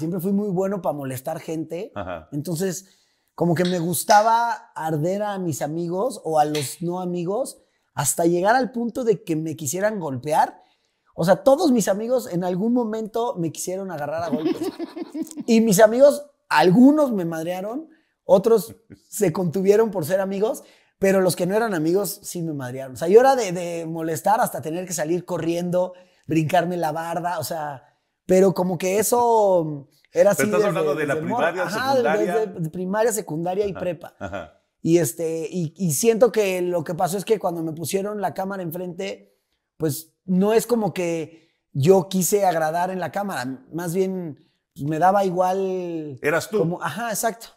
siempre fui muy bueno para molestar gente. Entonces, como que me gustaba arder a mis amigos o a los no amigos hasta llegar al punto de que me quisieran golpear. O sea, todos mis amigos en algún momento me quisieron agarrar a golpes. y mis amigos, algunos me madrearon, otros se contuvieron por ser amigos, pero los que no eran amigos sí me madrearon. O sea, yo era de, de molestar hasta tener que salir corriendo, brincarme la barda, o sea, pero como que eso era así. estás hablando de la primaria, secundaria. primaria, secundaria y prepa. Ajá. Y, este, y, siento que lo que pasó es que cuando me pusieron la cámara enfrente, pues no es como que yo quise agradar en la cámara, más bien pues, me daba igual. Eras tú. ajá, exacto.